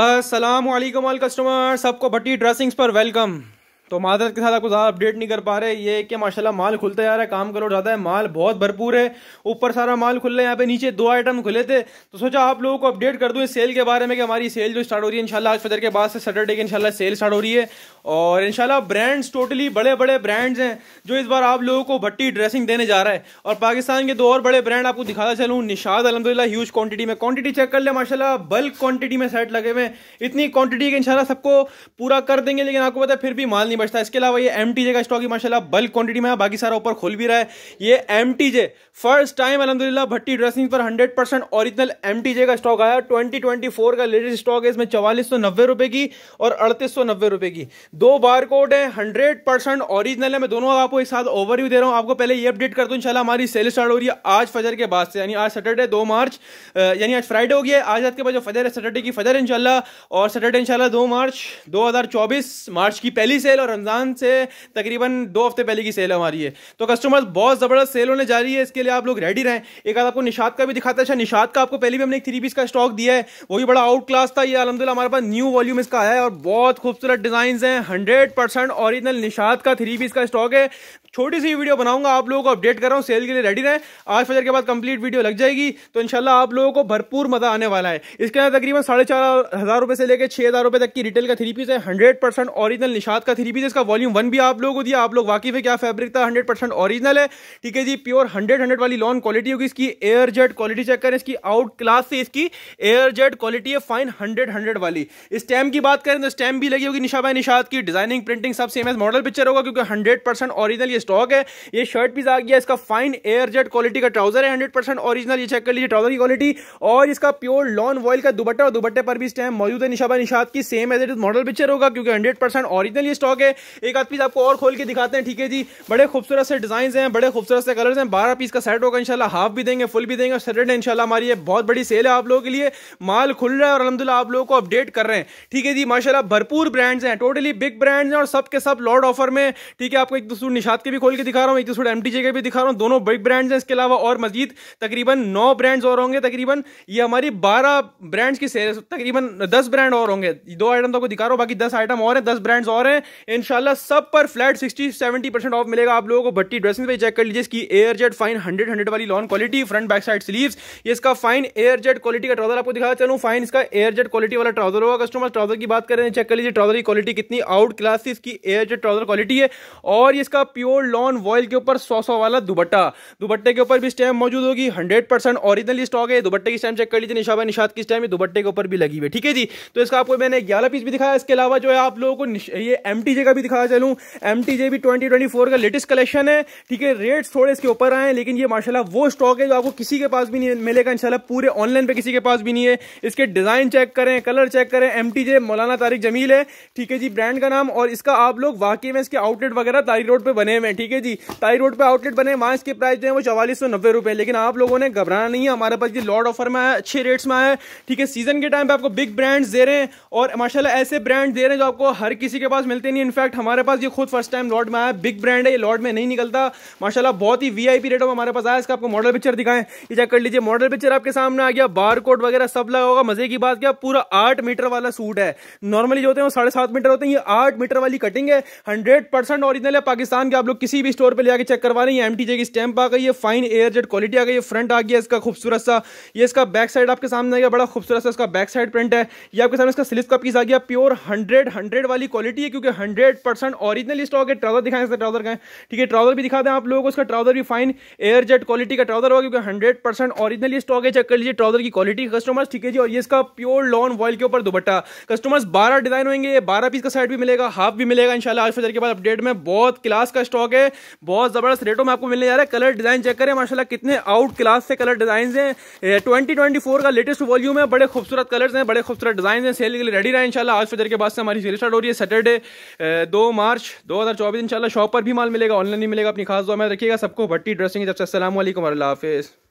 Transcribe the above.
Aslam all customer सबको भट्टी dressings पर welcome तो माजरत के साथ आपको ज़्यादा अपडेट नहीं कर पा रहे ये कि माशाल्लाह माल खुलता जा रहा है काम करो ज़्यादा है माल बहुत भरपूर है ऊपर सारा माल खुल रहा है यहाँ पे नीचे दो आइटम खुले थे तो सोचा आप लोगों को अपडेट कर दूँ इस सेल के बारे में कि हमारी सेल जो स्टार्ट हो रही है इनशाला आज फजर के बाद से सैटरडे की इनशाला सेल स्टार्ट हो रही है और इंशाल्लाह ब्रांड्स टोटली बड़े बड़े ब्रांड्स हैं जो इस बार आप लोगों को भट्टी ड्रेसिंग देने जा रहा है और पाकिस्तान के दो और बड़े ब्रांड आपको दिखाता चलूँ निशाद अलहमदिल्ला ह्यूज क्वांटिटी में क्वान्टिटी चेक कर ले माशाला बल्क क्वांटिटी में सेट लगे हुए इतनी क्वान्टिटी के इनशाला सबको पूरा कर देंगे लेकिन आपको पता है फिर भी माल नहीं बचता है इसके अलावा ये एम का स्टॉक ही माशाल्लाह बल्क क्वांटिटी में है बाकी सारा ऊपर खुल भी रहा है ये एम फर्स्ट टाइम अलहमदिल्ला भट्टी ड्रेसिंग पर हंड्रेड परसेंट ऑरिजिनल एम का स्टॉक आया ट्वेंटी का लेटेस्ट स्टॉक है इसमें चवालीस सौ नब्बे रुपए की और अड़तीस सौ नब्बे रुपए की दो बार कोड है हंड्रेड परसेंट ओरिजिनल है मैं दोनों आपको एक साथ ओवर दे रहा हूँ आपको पहले ये अपडेट कर दूँ इंशाल्लाह हमारी सेल स्टार्ट हो रही है आज फजर के बाद से यानी आज सैटरडे दो मार्च यानी आज फ्राइडे हो गया आज रात के बाद जो फजर है सैटरडे की फजर इनशाला और सैटरडे इनशाला दो मार्च 2024 मार्च की पहली सेल और रमज़ान से तकरीबन दो हफ्ते पहले की सेल हमारी है तो कस्टमर्स बहुत ज़बरदस्त सेल होने जा रही है इसके लिए आप लोग रेडी रहें एक आपको निशात का भी दिखाता है अच्छा निशात का आपको पहले भी हमने एक थ्री पीस का स्टॉक दिया है वो भी बड़ा आउट क्लास था ये अलहमदिल्ला हमारे पास न्यू वॉल्यूम इसका आया है और बहुत खूबसूरत डिज़ाइन है हंड्रेड परसेंट ऑरिजिनल निशात का थ्री पीस का स्टॉक है छोटी सी वीडियो बनाऊंगा आप लोगों को अपडेट कर रहा हूँ सेल के लिए रेडी रहे आज फजर के बाद कंप्लीट वीडियो लग जाएगी तो इनशाला आप लोगों को भरपूर मजा आने वाला है इसके अंदर तकरीबन साढ़े चार हज़ार रुपये से लेकर छह हज़ार रुपये तक की रिटेल का थ्री पीस है हंड्रेड परसेंट ऑरिजिनल निशाद का थ्री पीस इसका वॉल्यूम वन भी आप लोगों को दिया आप लोग वाकिफ है क्या फैब्रिक था हंड्रेड परसेंट ओरिजिनल है ठीक है जी प्योर हंड्रेड हंड्रेड वाली लॉन क्वालिटी होगी इसकी एयर जेट क्वालिटी चेक करें इसकी आउट क्लास से इसकी एयर जेट क्वालिटी है फाइन हंड्रेड हंड्रेड वाली स्टैम की बात करें तो स्टैम भी लगी होगी निशाबाई निषाद की डिजाइनिंग प्रिंटिंग सब सेम एज मॉडल पिक्चर होगा क्योंकि हंड्रेड परसेंट ऑरिजिनल स्टॉक है ये शर्ट पीस आ गया इसका फाइन एयर जेट क्वालिटी का ट्राउजर है हंड्रेड परसेंट ऑरिजिनल ये चेक कर लीजिए ट्राउजर की क्वालिटी और इसका प्योर लॉन वॉयल का दुबट्टा और दुबट्टे पर भी इस टाइम मौजूद है निशाबा निशाद की same as at model picture होगा क्योंकि हंड्रेड परसेंट ऑरिजिनल ये स्टॉक है एक आध पीस आपको और खोल के दिखाते हैं ठीक है जी बड़े खूबसूरत से डिजाइन है बड़े खूबसूरत से कलर है बारह पीस का सेट होगा इनशाला हाफ भी देंगे फुल भी देंगे और सैटरडे इनशाला हमारी ये बहुत बड़ी सेल है आप लोगों के लिए माल खुल रहा है और अलहमदिल्ला आप लोगों को अपडेट कर रहे हैं ठीक है जी माशाला भरपूर ब्रांड्स हैं टोटली बिग ब्रांड्स हैं और सबके सब लॉर्ड ऑफर में ठीक है आपको एक दूसरे निशाद के भी खोल के दिखा रहा हूँ एक दूसरे एम टी के भी दिखा रहा हूँ दोनों बिग ब्रांड्स हैं इसके अलावा और मजीद तकरीबन नौ ब्रांड्स और होंगे तकरीबन ये हमारी बारह ब्रांड्स की सेल्स तकरीबन दस ब्रांड और होंगे दो आइटम तो आपको दिखा रहा हूँ बाकी दस आइटम और हैं दस ब्रांड्स और हैं इनशाला सब पर flat sixty seventy percent off मिलेगा आप लोगों को भट्टी ड्रेसिंग पे चेक कर लीजिए इसकी air jet fine hundred hundred वाली long quality front back side sleeves ये इसका फाइन एयर जेट क्वालिटी का ट्राउजर आपको दिखा चलूँ फाइन इसका एयर जेट क्वालिटी वाला ट्राउजर होगा कस्टमर ट्राउजर की बात करें चेक कर लीजिए ट्राउजर की क्वालिटी कितनी आउट क्लास इसकी एयर जेट ट्राउजर क्वालिटी है और इसका प्योर गोल्ड लॉन वॉयल के ऊपर सौ सौ वाला दुबट्टा दुबट्टे के ऊपर भी स्टैम्प मौजूद होगी हंड्रेड परसेंट ऑरिजिनल स्टॉक है दुबट्टे की स्टैम्प चेक कर लीजिए निशाबा निशाद की स्टैम्प दुबट्टे के ऊपर भी लगी हुई ठीक है जी तो इसका आपको मैंने ग्यारह पीस भी दिखाया इसके अलावा जो है आप लोगों को ये एम का भी दिखाया चलूँ एम भी ट्वेंटी का लेटेस्ट कलेक्शन है ठीक है रेट्स थोड़े इसके ऊपर आए लेकिन ये माशाला वो स्टॉक है जो आपको किसी के पास भी नहीं मिलेगा इनशाला पूरे ऑनलाइन पर किसी के पास भी नहीं है इसके डिजाइन चेक करें कलर चेक करें एम मौलाना तारिक जमील है ठीक है जी ब्रांड का नाम और इसका आप लोग वाकई में इसके आउटलेट वगैरह तारी रोड पर बने हुए हैं ठीक है जी ताई रोड पर आउटलेट बने वहाँ इसके प्राइस जो है वो चवालीस सौ नब्बे रुपये लेकिन आप लोगों ने घबराना नहीं है हमारे पास ये लॉर्ड ऑफर में आया अच्छे रेट्स में आया ठीक है सीजन के टाइम पर आपको बिग ब्रांड्स दे रहे हैं और माशाल्लाह ऐसे ब्रांड दे रहे हैं जो आपको हर किसी के पास मिलते नहीं इनफैक्ट हमारे पास ये खुद फर्स्ट टाइम लॉर्ड में आया बिग ब्रांड है ये लॉर्ड में नहीं निकलता माशाला बहुत ही वी आई रेटों में हमारे पास आया इसका आपको मॉडल पिक्चर दिखाएं ये चेक कर लीजिए मॉडल पिक्चर आपके सामने आ गया बार वगैरह सब लगा होगा मजे की बात क्या पूरा आठ मीटर वाला सूट है नॉर्मली जो होते हैं वो साढ़े सात मीटर होते हैं ये आठ मीटर वाली कटिंग है हंड्रेड परसेंट ओरिजिनल है पाकिस्तान के आप लोग किसी भी स्टोर पर ले आके चेक करवा रहे हैं एम की स्टैंप आ गई है फाइन एयर जेट क्वालिटी आ गई है फ्रंट आ गया इसका खूबसूरत सा ये इसका बैक साइड आपके सामने आ गया बड़ा खूबसूरत सा इसका बैक साइड प्रिंट है ये आपके सामने इसका स्लिप का पीस आ गया प्योर हंड्रेड हंड्रेड वाली क्वालिटी है क्योंकि हंड्रेड परसेंट ऑरिजिनल स्टॉक है ट्राउजर दिखाएं इसका ट्राउजर का ठीक है ट्राउजर भी दिखा दें आप लोगों को इसका ट्राउजर भी फाइन एयर जेट क्वालिटी का ट्राउजर होगा क्योंकि हंड्रेड परसेंट ऑरिजिनल स्टॉक है चेक कर लीजिए ट्राउजर की क्वालिटी कस्टमर्स ठीक है जी और ये इसका प्योर लॉन वॉल के ऊपर दुपट्टा कस्टमर्स बारह डिजाइन होंगे बारह पीस का साइड भी मिलेगा हाफ भी मिलेगा इंशाल्लाह आज फजर के बाद अपडेट में बहुत क्लास का स्टॉक रहोगे बहुत जबरदस्त रेटों में आपको मिलने जा रहा है कलर डिजाइन चेक करें माशाला कितने आउट क्लास से कलर डिजाइन है ट्वेंटी ट्वेंटी फोर का लेटेस्ट वॉल्यूम है बड़े खूबसूरत कलर्स हैं बड़े खूबसूरत डिजाइन है सेल के लिए रेडी रहे इनशाला आज फिर के बाद से हमारी सेल स्टार्ट हो रही है सैटरडे दो मार्च दो हज़ार चौबीस इंशाल्लाह शॉप पर भी माल मिलेगा ऑनलाइन नहीं मिलेगा अपनी खास दो में रखिएगा सबको भट्टी ड्रेसिंग जब से असल हाफिज़